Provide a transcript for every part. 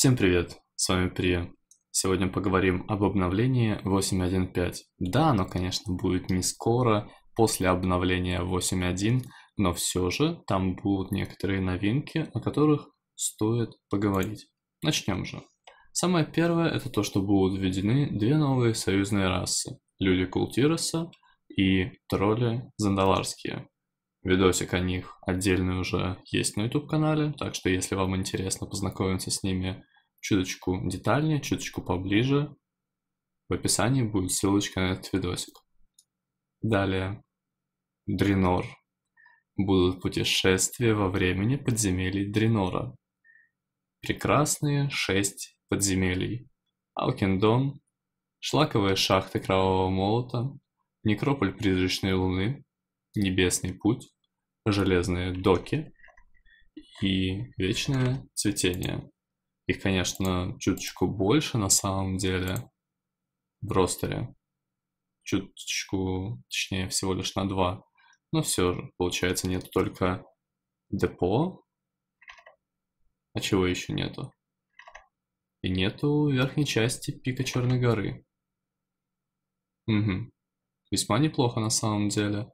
Всем привет, с вами При. Сегодня поговорим об обновлении 8.1.5. Да, оно, конечно, будет не скоро, после обновления 8.1, но все же там будут некоторые новинки, о которых стоит поговорить. Начнем же. Самое первое это то, что будут введены две новые союзные расы. Люди Култироса и тролли зандаларские. Видосик о них отдельный уже есть на YouTube-канале, так что если вам интересно познакомиться с ними чуточку детальнее, чуточку поближе. В описании будет ссылочка на этот видосик. Далее. Дренор. Будут путешествия во времени подземелий Дренора. Прекрасные шесть подземелий. Алкендон, Шлаковые шахты Кровавого Молота, некрополь Призрачной Луны, Небесный Путь, Железные Доки и Вечное Цветение. Их, конечно, чуточку больше на самом деле в ростере. Чуточку, точнее, всего лишь на два. Но все же, получается, нет только депо. А чего еще нету? И нету верхней части пика Черной горы. Угу. Весьма неплохо на самом деле.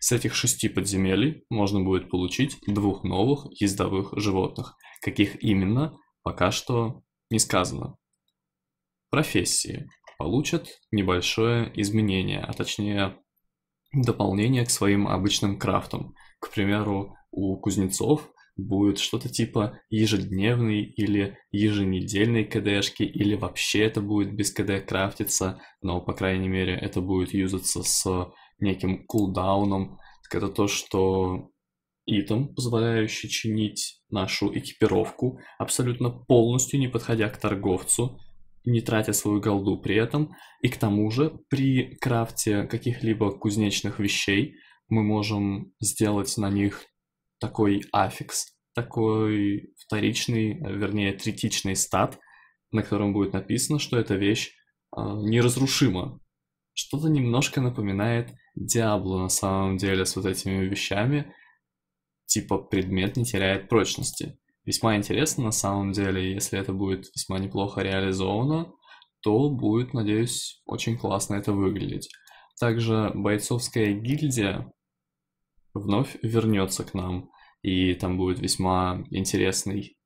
С этих шести подземелий можно будет получить двух новых ездовых животных. Каких именно, пока что не сказано. Профессии получат небольшое изменение, а точнее дополнение к своим обычным крафтам. К примеру, у кузнецов будет что-то типа ежедневный или еженедельной КДшки, или вообще это будет без КД крафтиться, но, по крайней мере, это будет юзаться с неким кулдауном. Так это то, что итем, позволяющий чинить нашу экипировку, абсолютно полностью не подходя к торговцу, не тратя свою голду при этом. И к тому же при крафте каких-либо кузнечных вещей мы можем сделать на них такой аффикс, такой вторичный, а, вернее третичный стат, на котором будет написано, что эта вещь э, неразрушима. Что-то немножко напоминает Диабло на самом деле с вот этими вещами – типа предмет не теряет прочности. Весьма интересно на самом деле, если это будет весьма неплохо реализовано, то будет, надеюсь, очень классно это выглядеть. Также бойцовская гильдия вновь вернется к нам, и там будет весьма интересный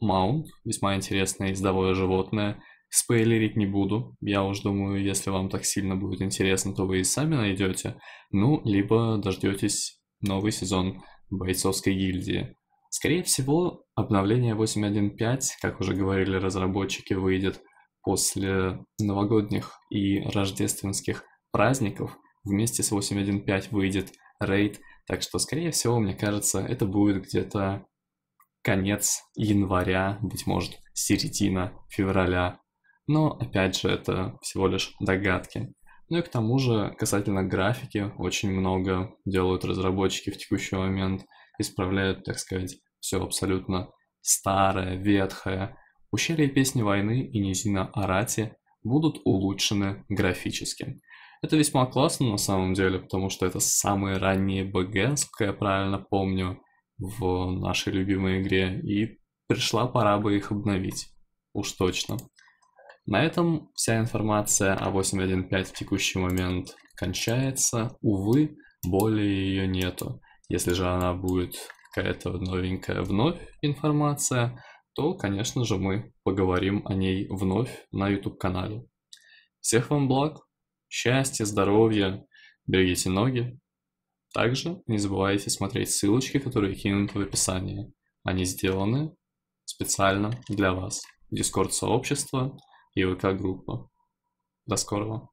маунт, весьма интересное издовое животное. Спойлерить не буду, я уж думаю, если вам так сильно будет интересно, то вы и сами найдете, ну, либо дождетесь новый сезон бойцовской гильдии. Скорее всего, обновление 8.1.5, как уже говорили разработчики, выйдет после новогодних и рождественских праздников. Вместе с 8.1.5 выйдет рейд, так что, скорее всего, мне кажется, это будет где-то конец января, быть может, середина февраля. Но, опять же, это всего лишь догадки. Ну и к тому же, касательно графики, очень много делают разработчики в текущий момент, исправляют, так сказать, все абсолютно старое, ветхое. Ущелье песни войны и низина Арати будут улучшены графически. Это весьма классно на самом деле, потому что это самые ранние БГ, сколько я правильно помню, в нашей любимой игре, и пришла пора бы их обновить. Уж точно. На этом вся информация о 8.1.5 в текущий момент кончается. Увы, более ее нету. Если же она будет какая-то новенькая вновь информация, то, конечно же, мы поговорим о ней вновь на YouTube-канале. Всех вам благ, счастья, здоровья, берегите ноги. Также не забывайте смотреть ссылочки, которые кинуты в описании. Они сделаны специально для вас. Дискорд сообщества и лк группу. До скорого.